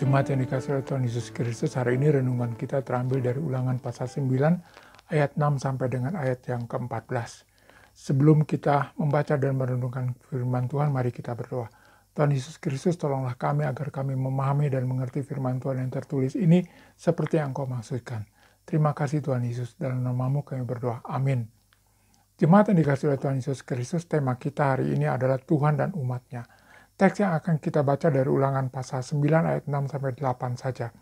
Jemaat yang dikasih oleh Tuhan Yesus Kristus, hari ini renungan kita terambil dari ulangan pasal 9 ayat 6 sampai dengan ayat yang ke-14. Sebelum kita membaca dan merenungkan firman Tuhan, mari kita berdoa. Tuhan Yesus Kristus, tolonglah kami agar kami memahami dan mengerti firman Tuhan yang tertulis ini seperti yang kau maksudkan. Terima kasih Tuhan Yesus, dalam namamu kami berdoa. Amin. Jemaat yang dikasih oleh Tuhan Yesus Kristus, tema kita hari ini adalah Tuhan dan umatnya. nya Teks yang akan kita baca dari ulangan pasal 9 ayat 6-8 saja.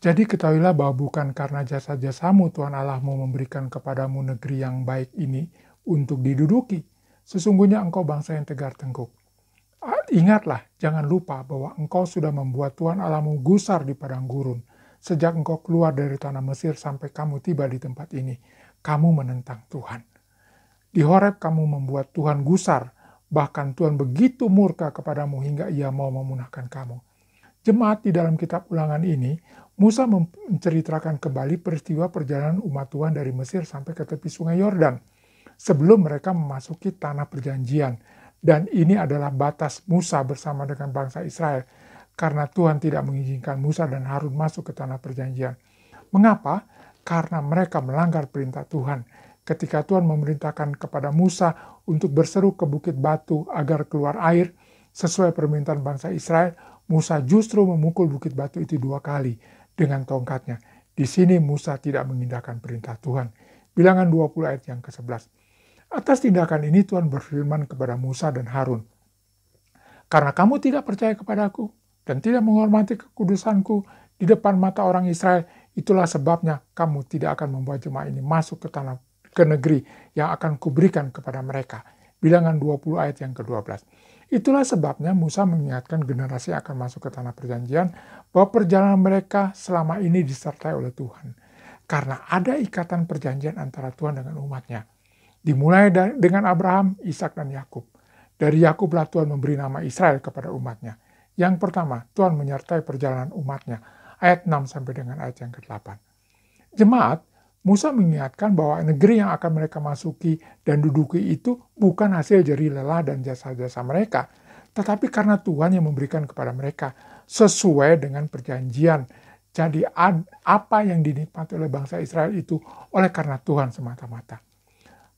Jadi ketahuilah bahwa bukan karena jasa-jasamu Tuhan Allahmu memberikan kepadamu negeri yang baik ini untuk diduduki. Sesungguhnya engkau bangsa yang tegar tengkuk. Ingatlah, jangan lupa bahwa engkau sudah membuat Tuhan Allahmu gusar di padang gurun. Sejak engkau keluar dari tanah Mesir sampai kamu tiba di tempat ini, kamu menentang Tuhan. Di Horeb kamu membuat Tuhan gusar Bahkan Tuhan begitu murka kepadamu hingga ia mau memunahkan kamu. Jemaat di dalam kitab ulangan ini, Musa menceritakan kembali peristiwa perjalanan umat Tuhan dari Mesir sampai ke tepi sungai Yordan sebelum mereka memasuki tanah perjanjian. Dan ini adalah batas Musa bersama dengan bangsa Israel karena Tuhan tidak mengizinkan Musa dan Harun masuk ke tanah perjanjian. Mengapa? Karena mereka melanggar perintah Tuhan ketika Tuhan memerintahkan kepada Musa untuk berseru ke bukit batu agar keluar air, sesuai permintaan bangsa Israel, Musa justru memukul bukit batu itu dua kali dengan tongkatnya. Di sini Musa tidak mengindahkan perintah Tuhan. Bilangan 20 ayat yang ke-11. Atas tindakan ini Tuhan berfirman kepada Musa dan Harun, Karena kamu tidak percaya kepada aku dan tidak menghormati kekudusanku di depan mata orang Israel, itulah sebabnya kamu tidak akan membuat jemaah ini masuk ke tanah ke negeri yang akan kuberikan kepada mereka. Bilangan 20 ayat yang ke-12. Itulah sebabnya Musa mengingatkan generasi akan masuk ke tanah perjanjian bahwa perjalanan mereka selama ini disertai oleh Tuhan. Karena ada ikatan perjanjian antara Tuhan dengan umatnya. Dimulai dengan Abraham, Ishak, dan Yakub. Dari Yakublah Tuhan memberi nama Israel kepada umatnya. Yang pertama, Tuhan menyertai perjalanan umatnya. Ayat 6 sampai dengan ayat yang ke-8. Jemaat Musa mengingatkan bahwa negeri yang akan mereka masuki dan duduki itu bukan hasil jari lelah dan jasa-jasa mereka, tetapi karena Tuhan yang memberikan kepada mereka sesuai dengan perjanjian. Jadi apa yang dinikmati oleh bangsa Israel itu oleh karena Tuhan semata-mata.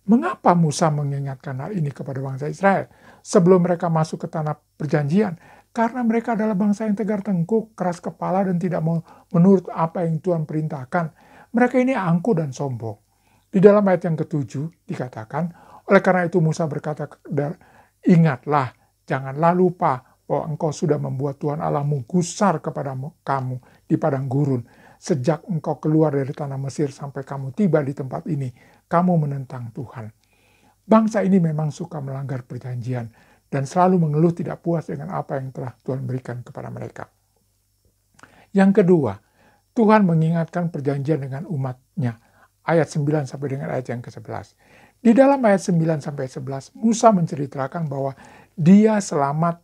Mengapa Musa mengingatkan hal ini kepada bangsa Israel sebelum mereka masuk ke tanah perjanjian? Karena mereka adalah bangsa yang tegar tengkuk, keras kepala, dan tidak mau menurut apa yang Tuhan perintahkan mereka ini angkuh dan sombong. Di dalam ayat yang ketujuh dikatakan, oleh karena itu Musa berkata, ingatlah, janganlah lupa bahwa engkau sudah membuat Tuhan Allahmu gusar kepada kamu di padang gurun. Sejak engkau keluar dari tanah Mesir sampai kamu tiba di tempat ini, kamu menentang Tuhan. Bangsa ini memang suka melanggar perjanjian dan selalu mengeluh tidak puas dengan apa yang telah Tuhan berikan kepada mereka. Yang kedua, Tuhan mengingatkan perjanjian dengan umatnya. Ayat 9 sampai dengan ayat yang ke-11. Di dalam ayat 9 sampai 11, Musa menceritakan bahwa dia selamat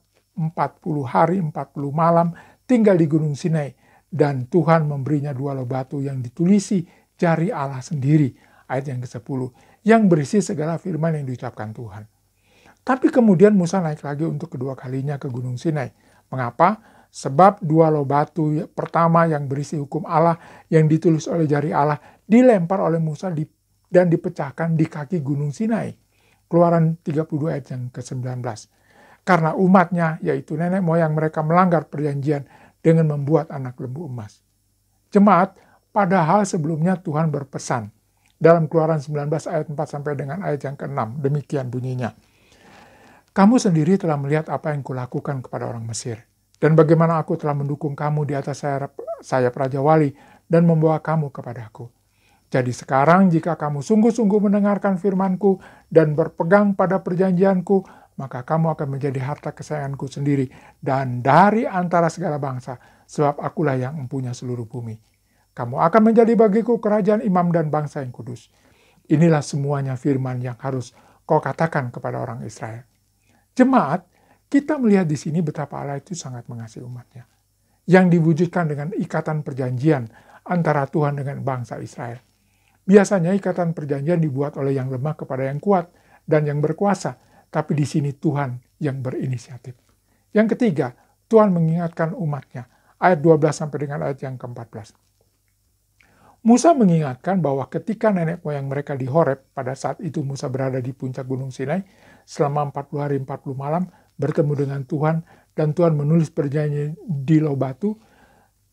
40 hari, 40 malam tinggal di Gunung Sinai. Dan Tuhan memberinya dua lobatu yang ditulisi jari Allah sendiri. Ayat yang ke-10. Yang berisi segala firman yang diucapkan Tuhan. Tapi kemudian Musa naik lagi untuk kedua kalinya ke Gunung Sinai. Mengapa? Sebab dua lo batu pertama yang berisi hukum Allah yang ditulis oleh jari Allah dilempar oleh Musa di, dan dipecahkan di kaki Gunung Sinai. Keluaran 32 ayat yang ke-19. Karena umatnya, yaitu nenek moyang mereka melanggar perjanjian dengan membuat anak lembu emas. Jemaat, padahal sebelumnya Tuhan berpesan. Dalam keluaran 19 ayat 4 sampai dengan ayat yang ke-6, demikian bunyinya. Kamu sendiri telah melihat apa yang kulakukan kepada orang Mesir dan bagaimana aku telah mendukung kamu di atas sayap, sayap Raja Wali dan membawa kamu kepadaku. Jadi sekarang jika kamu sungguh-sungguh mendengarkan firmanku dan berpegang pada perjanjianku, maka kamu akan menjadi harta kesayanganku sendiri dan dari antara segala bangsa, sebab akulah yang mempunyai seluruh bumi. Kamu akan menjadi bagiku kerajaan imam dan bangsa yang kudus. Inilah semuanya firman yang harus kau katakan kepada orang Israel. Jemaat kita melihat di sini betapa Allah itu sangat mengasihi umatnya. Yang diwujudkan dengan ikatan perjanjian antara Tuhan dengan bangsa Israel. Biasanya ikatan perjanjian dibuat oleh yang lemah kepada yang kuat dan yang berkuasa, tapi di sini Tuhan yang berinisiatif. Yang ketiga, Tuhan mengingatkan umatnya. Ayat 12 sampai dengan ayat yang ke-14. Musa mengingatkan bahwa ketika nenek moyang mereka di Horeb, pada saat itu Musa berada di puncak Gunung Sinai, selama 40 hari 40 malam bertemu dengan Tuhan, dan Tuhan menulis perjanjian di loh batu.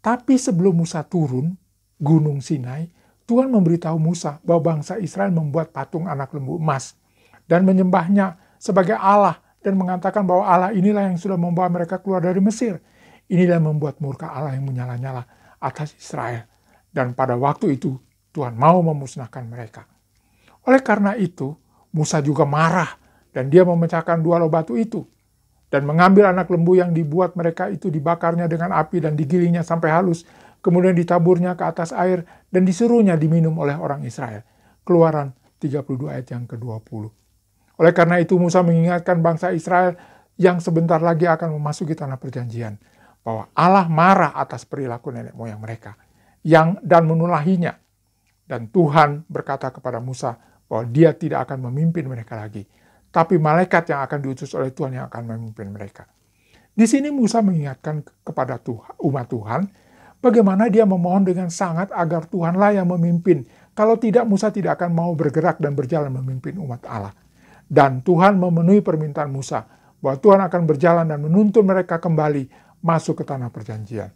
Tapi sebelum Musa turun Gunung Sinai, Tuhan memberitahu Musa bahwa bangsa Israel membuat patung anak lembu emas dan menyembahnya sebagai Allah dan mengatakan bahwa Allah inilah yang sudah membawa mereka keluar dari Mesir. Inilah yang membuat murka Allah yang menyala-nyala atas Israel dan pada waktu itu Tuhan mau memusnahkan mereka. Oleh karena itu, Musa juga marah dan dia memecahkan dua lobatu batu itu dan mengambil anak lembu yang dibuat mereka itu dibakarnya dengan api dan digilingnya sampai halus, kemudian ditaburnya ke atas air dan disuruhnya diminum oleh orang Israel. Keluaran 32 ayat yang ke-20. Oleh karena itu Musa mengingatkan bangsa Israel yang sebentar lagi akan memasuki tanah perjanjian bahwa Allah marah atas perilaku nenek moyang mereka yang dan menulahinya. Dan Tuhan berkata kepada Musa bahwa dia tidak akan memimpin mereka lagi, tapi malaikat yang akan diutus oleh Tuhan yang akan memimpin mereka. Di sini Musa mengingatkan kepada Tuhan, umat Tuhan bagaimana dia memohon dengan sangat agar Tuhanlah yang memimpin. Kalau tidak Musa tidak akan mau bergerak dan berjalan memimpin umat Allah. Dan Tuhan memenuhi permintaan Musa bahwa Tuhan akan berjalan dan menuntun mereka kembali masuk ke tanah perjanjian.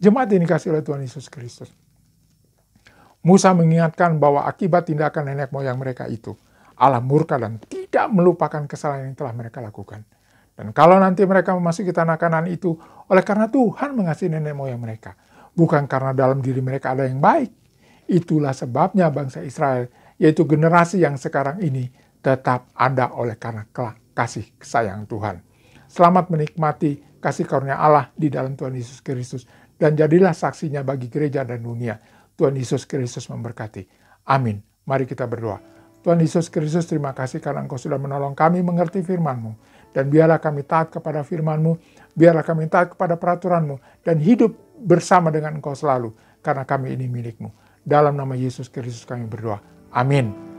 Jemaat yang dikasih oleh Tuhan Yesus Kristus. Musa mengingatkan bahwa akibat tindakan nenek moyang mereka itu, Allah murka dan tidak melupakan kesalahan yang telah mereka lakukan. Dan kalau nanti mereka memasuki tanah kanan itu, oleh karena Tuhan mengasihi nenek moyang mereka, bukan karena dalam diri mereka ada yang baik. Itulah sebabnya bangsa Israel, yaitu generasi yang sekarang ini, tetap ada oleh karena kasih sayang Tuhan. Selamat menikmati kasih karunia Allah di dalam Tuhan Yesus Kristus dan jadilah saksinya bagi gereja dan dunia. Tuhan Yesus Kristus memberkati. Amin. Mari kita berdoa. Tuhan Yesus Kristus, terima kasih karena Engkau sudah menolong kami mengerti firman-Mu. Dan biarlah kami taat kepada firman-Mu, biarlah kami taat kepada peraturan-Mu, dan hidup bersama dengan Engkau selalu, karena kami ini milik-Mu. Dalam nama Yesus Kristus kami berdoa. Amin.